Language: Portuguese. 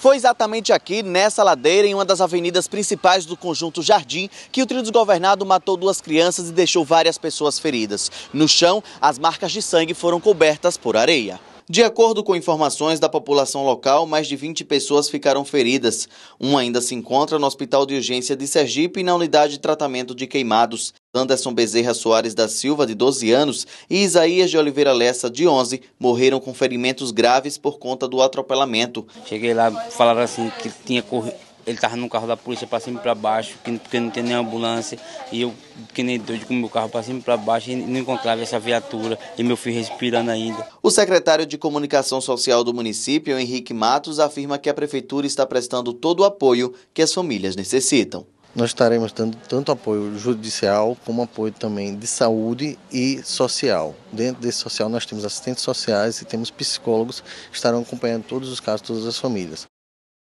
Foi exatamente aqui, nessa ladeira, em uma das avenidas principais do conjunto Jardim, que o trio desgovernado matou duas crianças e deixou várias pessoas feridas. No chão, as marcas de sangue foram cobertas por areia. De acordo com informações da população local, mais de 20 pessoas ficaram feridas. Um ainda se encontra no Hospital de Urgência de Sergipe na Unidade de Tratamento de Queimados. Anderson Bezerra Soares da Silva, de 12 anos, e Isaías de Oliveira Lessa, de 11, morreram com ferimentos graves por conta do atropelamento. Cheguei lá, falaram assim que tinha corrido ele tava no carro da polícia pra cima e pra baixo, porque não tinha nem ambulância. E eu, que nem doido, com o meu carro pra cima e pra baixo e não encontrava essa viatura. E meu filho respirando ainda. O secretário de Comunicação Social do município, Henrique Matos, afirma que a prefeitura está prestando todo o apoio que as famílias necessitam. Nós estaremos dando tanto apoio judicial como apoio também de saúde e social. Dentro desse social nós temos assistentes sociais e temos psicólogos que estarão acompanhando todos os casos, todas as famílias.